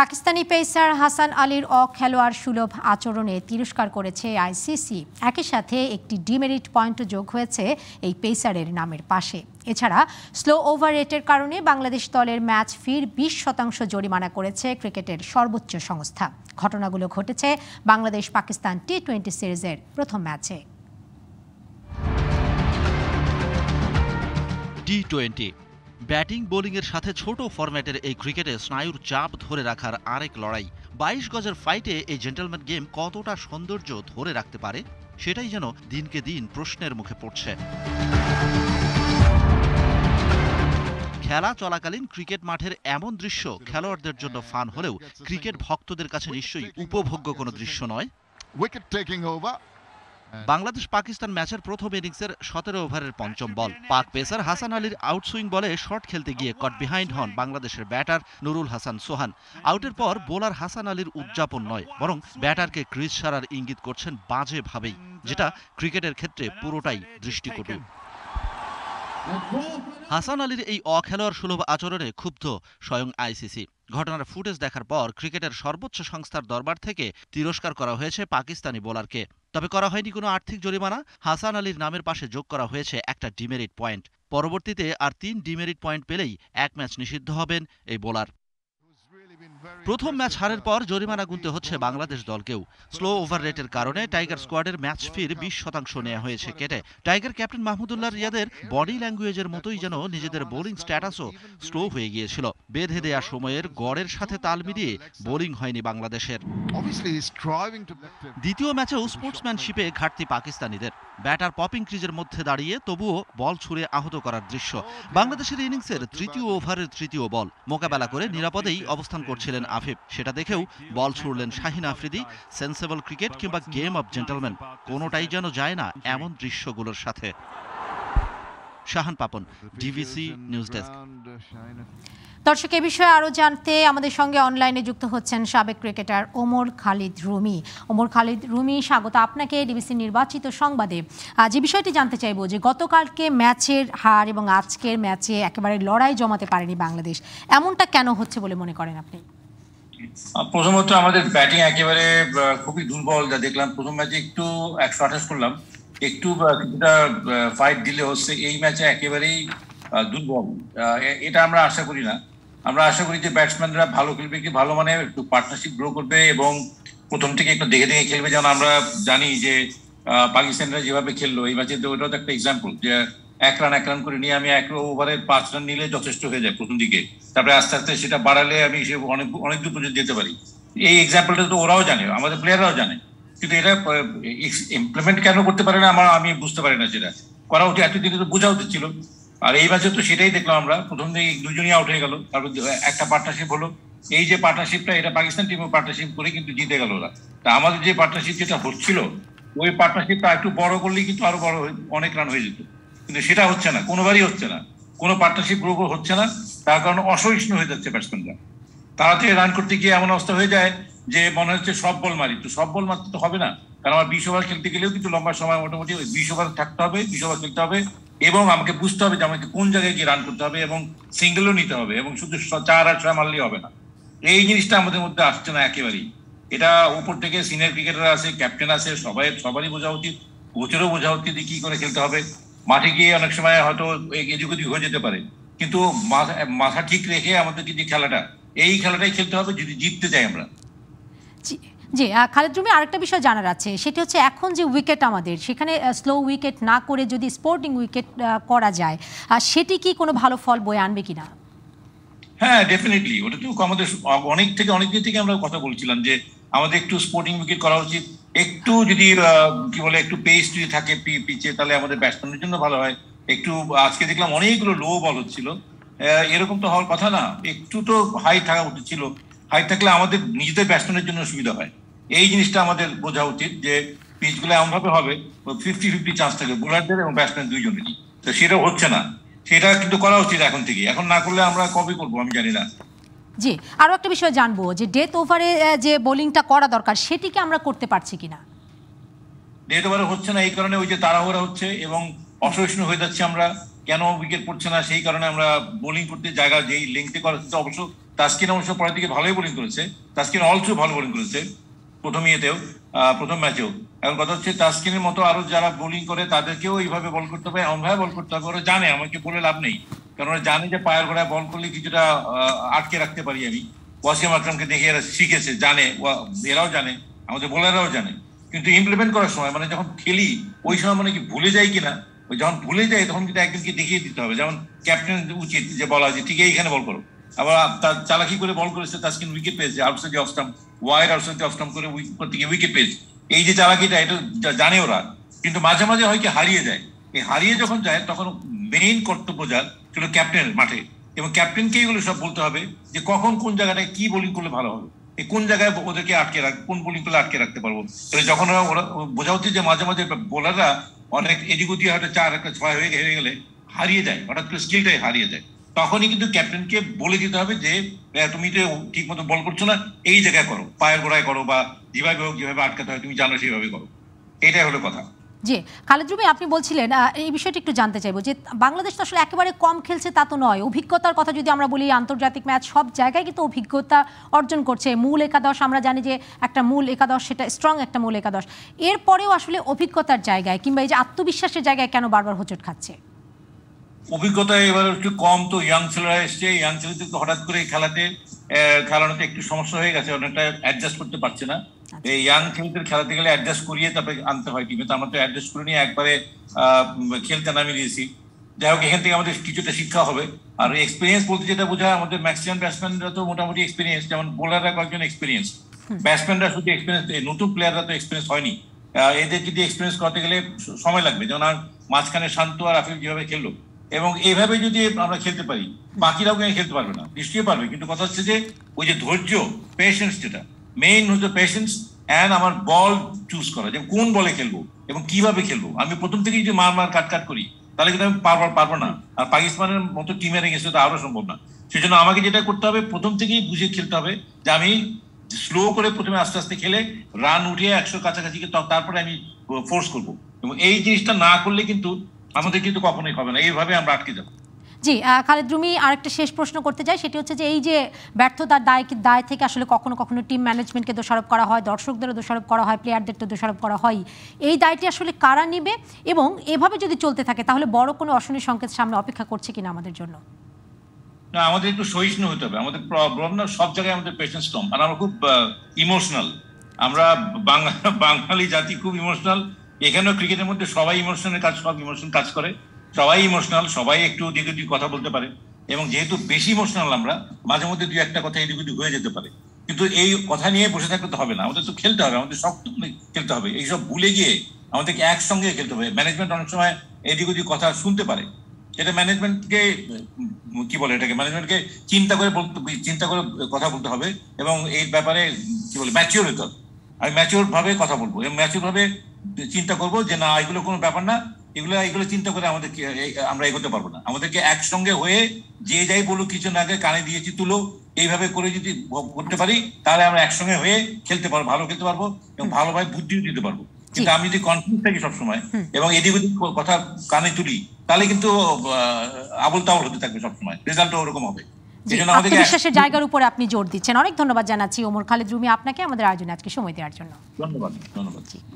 Pakistani pacer Hasan আলীর অখেলোয়াড় সুলভ আচরণে তিরস্কার করেছে আইসিসি একই সাথে একটি ডিমেরিট পয়েন্ট যোগ হয়েছে এই পেসারের নামের পাশে এছাড়া স্লো ওভার রেটের কারণে বাংলাদেশ দলের ম্যাচ ফির বিশ শতাংশ জরিমানা করেছে ক্রিকেটের সর্বোচ্চ সংস্থা ঘটনাগুলো ঘটেছে বাংলাদেশ পাকিস্তান টি টোয়েন্টি সিরিজের প্রথম ম্যাচে টি টোয়েন্টি ব্যাটিং বোলিংয়ের সাথে ছোট ফরম্যাটের এই ক্রিকেটে স্নায়ুর চাপ ধরে রাখার আরেক লড়াই বাইশ গজের ফাইটে এই জেন্টেলম্যান গেম কতটা সৌন্দর্য ধরে রাখতে পারে সেটাই যেন দিনকে দিন প্রশ্নের মুখে পড়ছে খেলা চলাকালীন ক্রিকেট মাঠের এমন দৃশ্য খেলোয়াড়দের জন্য ফান হলেও ক্রিকেট ভক্তদের কাছে নিশ্চয়ই উপভোগ্য কোনো দৃশ্য নয় উইকেট টেকিং ওভার হ্যাঁ। বাংলাদেশ পাকিস্তান ম্যাচের প্রথম ইনিংসের সতেরো ওভারের পঞ্চম বল পাক পেসার হাসান আলীর আউটসুইং বলে শর্ট খেলতে গিয়ে কট বিহাইন্ড হন বাংলাদেশের ব্যাটার নুরুল হাসান সোহান আউটের পর বোলার হাসান আলীর উদযাপন নয় বরং ব্যাটারকে ক্রিজ সারার ইঙ্গিত করছেন বাজেভাবেই যেটা ক্রিকেটের ক্ষেত্রে পুরোটাই দৃষ্টিকটু হাসান আলীর এই অখেলোয়াড় সুলভ আচরণে ক্ষুব্ধ স্বয়ং আইসিসি ঘটনার ফুটেজ দেখার পর ক্রিকেটের সর্বোচ্চ সংস্থার দরবার থেকে তিরস্কার করা হয়েছে পাকিস্তানি বোলারকে তবে করা হয়নি কোনো আর্থিক জরিমানা হাসান আলীর নামের পাশে যোগ করা হয়েছে একটা ডিমেরিট পয়েন্ট পরবর্তীতে আর তিন ডিমেরিট পয়েন্ট পেলেই এক ম্যাচ নিষিদ্ধ হবেন এই বোলার প্রথম ম্যাচ হারের পর জরিমানা গুনতে হচ্ছে বাংলাদেশ দলকেও স্লো ওভার রেটের কারণে টাইগার স্কোয়াডের ম্যাচ ফির বিশ শতাংশ নেওয়া হয়েছে কেটে টাইগার ক্যাপ্টেন মাহমুদুল্লাহ রিয়াদের বডি ল্যাঙ্গুয়েজের মতোই যেন নিজেদের বোলিং স্ট্যাটাসও স্লো হয়ে গিয়েছিল বেঁধে দেয়া সময়ের গড়ের সাথে তাল মিলিয়ে বোলিং হয়নি বাংলাদেশের দ্বিতীয় ম্যাচেও স্পোর্টসম্যানশিপে ঘাটতি পাকিস্তানিদের ব্যাটার পপিং ক্রিজের মধ্যে দাঁড়িয়ে তবুও বল ছুঁড়ে আহত করার দৃশ্য বাংলাদেশের ইনিংসের তৃতীয় ওভারের তৃতীয় বল মোকাবেলা করে নিরাপদেই অবস্থান করছিলেন আফিফ সেটা দেখেও বল ছুড়লেন শাহিন আফ্রিদি সেন্সেবল ক্রিকেট কিংবা গেম অব জেন্টলম্যান কোনোটাই যেন যায় না এমন দৃশ্যগুলোর সাথে Shahan Papon DBC news desk দর্শক এ বিষয়ে আরও জানতে আমাদের সঙ্গে অনলাইনে যুক্ত হচ্ছেন সাবেক ক্রিকেটার ওমর খালিদ রুমি ওমর খালিদ রুমি স্বাগত আপনাকে ডিবিসি নির্বাচিত সংবাদে যে বিষয়টি জানতে চাইব যে গতকালকে ম্যাচের হার এবং আজকের ম্যাচে একেবারে লড়াই জমাতে পারেনি বাংলাদেশ এমনটা কেন হচ্ছে বলে মনে করেন আপনি প্রথমত আমাদের ব্যাটিং একেবারে খুবই দুর্বল যা দেখলাম প্রথম ম্যাচে একটু একশো করলাম একটু কিছুটা ফাইট দিলে হচ্ছে এই ম্যাচে একেবারেই দুর্বল এটা আমরা আশা করি না আমরা আশা করি যে ব্যাটসম্যানরা ভালো খেলবে কি ভালো মানে একটু পার্টনারশিপ গ্রো করবে এবং প্রথম থেকে একটু দেখে দেখে খেলবে যেন আমরা জানি যে পাকিস্তানরা যেভাবে খেললো এই ম্যাচে তো ওটাও তো একটা এক্সাম্পল যে এক রান এক রান করে নিয়ে আমি এক ওভারে পাঁচ রান নিলে যথেষ্ট হয়ে যায় প্রথম দিকে তারপরে আস্তে আস্তে সেটা বাড়ালে আমি সে অনেক অনেক দূর পর্যন্ত যেতে পারি এই এক্সাম্পলটা তো ওরাও জানে আমাদের প্লেয়াররাও জানে কিন্তু এটা ইমপ্লিমেন্ট কেন করতে পারে না আমার আমি বুঝতে পারি না সেটা করা উচিত এতদিন তো বোঝা উচিত ছিল আর এই বছর তো সেটাই দেখলাম আমরা প্রথম দিকে দুজনই আউট হয়ে গেল তারপর একটা পার্টনারশিপ হলো এই যে পার্টনারশিপটা এটা পাকিস্তান টিমের পার্টনারশিপ করে কিন্তু জিতে গেল ওরা তা আমাদের যে পার্টনারশিপ যেটা হচ্ছিল ওই পার্টনারশিপটা একটু বড় করলেই কিন্তু আরো বড় অনেক রান হয়ে যেত কিন্তু সেটা হচ্ছে না কোনোবারই হচ্ছে না কোনো পার্টনারশিপ গ্রো হচ্ছে না তার কারণে অসহিষ্ণু হয়ে যাচ্ছে ব্যাটসম্যানরা তাড়াতাড়ি রান করতে গিয়ে এমন অবস্থা হয়ে যায় যে মনে হচ্ছে সব বল মারি তো সব বল মারতে তো হবে না কারণ আমার বিশ ওভার খেলতে গেলেও কিন্তু লম্বা সময় মোটামুটি বিশ ওভার থাকতে হবে বিশ ওভার খেলতে হবে এবং আমাকে বুঝতে হবে যে আমাকে কোন জায়গায় গিয়ে রান করতে হবে এবং সিঙ্গেলও নিতে হবে এবং শুধু চার আর ছয় মারলেই হবে না এই জিনিসটা আমাদের মধ্যে আসছে না একেবারেই এটা উপর থেকে সিনিয়র ক্রিকেটার আছে ক্যাপ্টেন আছে সবাই সবারই বোঝা উচিত কোচেরও বোঝা উচিত কি করে খেলতে হবে মাঠে গিয়ে অনেক সময় হয়তো এদিক ওদিক হয়ে যেতে পারে কিন্তু মাথা ঠিক রেখে আমাদের যে খেলাটা এই খেলাটাই খেলতে হবে যদি জিততে চাই আমরা জি খালেদ জুমি আরেকটা বিষয় জানার আছে সেটি হচ্ছে এখন যে উইকেট আমাদের সেখানে স্লো উইকেট না করে যদি স্পোর্টিং উইকেট করা যায় সেটি কি কোনো ভালো ফল বয়ে আনবে কিনা হ্যাঁ ডেফিনেটলি ওটা তো আমাদের অনেক থেকে অনেক দিন থেকে আমরা কথা বলছিলাম যে আমাদের একটু স্পোর্টিং উইকেট করা উচিত একটু যদি কি বলে একটু পেস যদি থাকে পিচে তাহলে আমাদের ব্যাটসম্যানের জন্য ভালো হয় একটু আজকে দেখলাম অনেকগুলো লো বল হচ্ছিল এরকম তো হওয়ার কথা না একটু তো হাই থাকা উচিত ছিল হাই থাকলে আমাদের নিজেদের ব্যাটসম্যানের জন্য সুবিধা হয় এই জিনিসটা আমাদের বোঝা উচিত যে পিচগুলো এমনভাবে হবে ফিফটি ফিফটি চান্স থাকে বোলারদের এবং ব্যাটসম্যান দুইজনের তো সেটা হচ্ছে না সেটা কিন্তু করা উচিত এখন থেকে এখন না করলে আমরা কবে করবো আমি জানি না জি আরও একটা বিষয় জানবো যে ডেথ ওভারে যে বোলিংটা করা দরকার সেটি কি আমরা করতে পারছি কিনা ডেথ ওভারে হচ্ছে না এই কারণে ওই যে তাড়াহুড়া হচ্ছে এবং অসহিষ্ণু হয়ে যাচ্ছে আমরা কেন উইকেট পড়ছে না সেই কারণে আমরা বোলিং করতে জায়গা যেই লেংথে করা অবশ্য তাস্কিন অবশ্য পরের দিকে ভালোই বোলিং করেছে তাসকিন অলসো ভালো বোলিং করেছে প্রথম ইয়েতেও প্রথম ম্যাচেও এখন কথা হচ্ছে তাস্কিনের মতো আরো যারা বোলিং করে তাদেরকেও এইভাবে বল করতে হবে এমনভাবে বল করতে হবে ওরা জানে আমাকে বলে লাভ নেই কারণ ওরা জানে যে পায়ের ঘোড়ায় বল করলে কিছুটা আটকে রাখতে পারি আমি ওয়াসিম আকরামকে দেখে এরা শিখেছে জানে এরাও জানে আমাদের বোলাররাও জানে কিন্তু ইমপ্লিমেন্ট করার সময় মানে যখন খেলি ওই সময় মানে কি ভুলে যাই কিনা ওই যখন ভুলে যায় তখন কিন্তু একজনকে দেখিয়ে দিতে হবে যেমন ক্যাপ্টেন উচিত যে বলা যে ঠিক এইখানে বল করো আবার তার চালাকি করে বল করেছে তাসকিন উইকেট পেয়েছে অফ স্টাম্প ওয়াইড আফসাদি অফস্টাম্প করে উইকেট থেকে উইকেট পেয়েছে এই যে চালাকিটা এটা জানে ওরা কিন্তু মাঝে মাঝে হয় কি হারিয়ে যায় এই হারিয়ে যখন যায় তখন মেইন কর্তব্য যার সেটা ক্যাপ্টেনের মাঠে এবং ক্যাপ্টেনকে এগুলো সব বলতে হবে যে কখন কোন জায়গাটায় কি বোলিং করলে ভালো হবে কোন জায়গায় ওদেরকে আটকে রাখ কোন বোলিং করলে আটকে রাখতে পারবো তাহলে যখন ওরা বোঝা উচিত যে মাঝে মাঝে বোলাররা অনেক এদিক ওদিক হয়তো চার একটা ছয় হয়ে গেলে হারিয়ে যায় হঠাৎ করে স্কিলটাই হারিয়ে যায় তখনই কিন্তু ক্যাপ্টেনকে বলে দিতে হবে যে হ্যাঁ, তুমি তো ঠিক মতো বল করছো না এই জায়গায় করো পায়ের গোড়ায় করো বা যেভাবে হোক যেভাবে আটকাতে হয় তুমি জানো সেভাবে করো এটাই হলো কথা জি খালেদ আপনি বলছিলেন এই বিষয়টি একটু জানতে চাইবো যে বাংলাদেশ তো আসলে একেবারে কম খেলছে তা তো নয় অভিজ্ঞতার কথা যদি আমরা বলি আন্তর্জাতিক ম্যাচ সব জায়গায় কিন্তু অভিজ্ঞতা অর্জন করছে মূল একাদশ আমরা জানি যে একটা মূল একাদশ সেটা স্ট্রং একটা মূল একাদশ এরপরেও আসলে অভিজ্ঞতার জায়গায় কিংবা এই যে আত্মবিশ্বাসের জায়গায় কেন বারবার হোচট খাচ্ছে অভিজ্ঞতা এবার একটু কম তো ইয়াং ছেলেরা এসছে ইয়াং ছেলেদের হঠাৎ করে এই খেলাতে খেলানোতে একটু সমস্যা হয়ে গেছে অনেকটা অ্যাডজাস্ট করতে পারছে না আচ্ছা। এই ইয়াং ছেলেদের খেলাতে গেলে অ্যাডজাস্ট করিয়ে তারপরে আনতে হয় টিমে তো আমরা তো অ্যাডজাস্ট করে নিয়ে একবারে খেলতে নামিয়ে দিয়েছি যাই হোক এখান থেকে আমাদের কিছুটা শিক্ষা হবে আর এক্সপিরিয়েন্স বলতে যেটা বোঝায় আমাদের ম্যাক্সিমাম ব্যাটসম্যানরা তো মোটামুটি এক্সপিরিয়েন্স যেমন বোলাররা কয়েকজন এক্সপিরিয়েন্স ব্যাটসম্যানরা শুধু এক্সপিরিয়েন্স নতুন প্লেয়াররা তো এক্সপিরিয়েন্স হয়নি এদের যদি এক্সপিরিয়েন্স করতে গেলে সময় লাগবে যেমন আর মাঝখানে শান্ত আর আফিফ যেভাবে খেললো এবং এভাবে যদি আমরা খেলতে পারি বাকিরাও কিন্তু খেলতে পারবে না নিশ্চয়ই পারবে কিন্তু কথা হচ্ছে যে ওই যে ধৈর্য পেশেন্স যেটা মেইন হচ্ছে পেশেন্স অ্যান্ড আমার বল চুজ করা যে কোন বলে খেলবো এবং কিভাবে খেলবো আমি প্রথম থেকেই যদি মার মার কাট কাট করি তাহলে কিন্তু আমি পারবার পারবো না আর পাকিস্তানের মতো টিমের গেছে তো আরো সম্ভব না সেই জন্য আমাকে যেটা করতে হবে প্রথম থেকেই বুঝে খেলতে হবে যে আমি স্লো করে প্রথমে আস্তে আস্তে খেলে রান উঠিয়ে একশো কাছাকাছি তারপরে আমি ফোর্স করবো এবং এই জিনিসটা না করলে কিন্তু আমাদের কিন্তু কখনোই হবে না এইভাবে আমরা আটকে যাব জি খালেদ রুমি আরেকটা শেষ প্রশ্ন করতে চাই সেটি হচ্ছে যে এই যে ব্যর্থতার দায় দায় থেকে আসলে কখনো কখনো টিম ম্যানেজমেন্টকে দোষারোপ করা হয় দর্শকদেরও দোষারোপ করা হয় প্লেয়ারদের তো দোষারোপ করা হয় এই দায়টি আসলে কারা নিবে এবং এভাবে যদি চলতে থাকে তাহলে বড় কোনো অশনি সংকেত সামনে অপেক্ষা করছে কিনা আমাদের জন্য না আমাদের একটু সহিষ্ণু হতে হবে আমাদের প্রবলেম না সব জায়গায় আমাদের পেশেন্স কম আর আমরা খুব ইমোশনাল আমরা বাঙালি জাতি খুব ইমোশনাল এখানেও ক্রিকেটের মধ্যে সবাই ইমোশনের কাজ সব ইমোশন কাজ করে সবাই ইমোশনাল সবাই একটু ওদিক দিকে কথা বলতে পারে এবং যেহেতু বেশি ইমোশনাল আমরা মাঝে মধ্যে দুই একটা কথা এদিক হয়ে যেতে পারে কিন্তু এই কথা নিয়ে বসে থাকতে তো হবে না আমাদের তো খেলতে হবে আমাদের শক্ত খেলতে হবে এইসব ভুলে গিয়ে আমাদেরকে একসঙ্গে খেলতে হবে ম্যানেজমেন্ট অনেক সময় এদিক ওদিক কথা শুনতে পারে এটা ম্যানেজমেন্টকে কি বলে এটাকে ম্যানেজমেন্টকে চিন্তা করে বলতে চিন্তা করে কথা বলতে হবে এবং এই ব্যাপারে কি বলে ম্যাচিওর হতে হবে আমি ম্যাচিওর ভাবে কথা বলবো এবং ম্যাচিওর ভাবে চিন্তা করব যে না এগুলো কোনো ব্যাপার না এগুলো এগুলো চিন্তা করে আমাদের আমরা এগোতে পারবো না আমাদেরকে একসঙ্গে হয়ে যে যাই বলুক কিছু না আগে কানে দিয়েছি তুলো এইভাবে করে যদি করতে পারি তাহলে আমরা একসঙ্গে হয়ে খেলতে পারবো ভালো খেলতে পারবো এবং ভালোভাবে বুদ্ধিও দিতে পারবো কিন্তু আমি যদি কনফিউজ থাকি সবসময় এবং এদিক ওদিক কথা কানে তুলি তাহলে কিন্তু আবল তাবল হতে থাকবে সবসময় রেজাল্টও ওরকম হবে আত্মবিশ্বাসের জায়গার উপরে আপনি জোর দিচ্ছেন অনেক ধন্যবাদ জানাচ্ছি ওমর খালেদ রুমি আপনাকে আমাদের আয়োজনে আজকে সময় দেওয়ার জন্য ধন্যবাদ ধন্যবাদ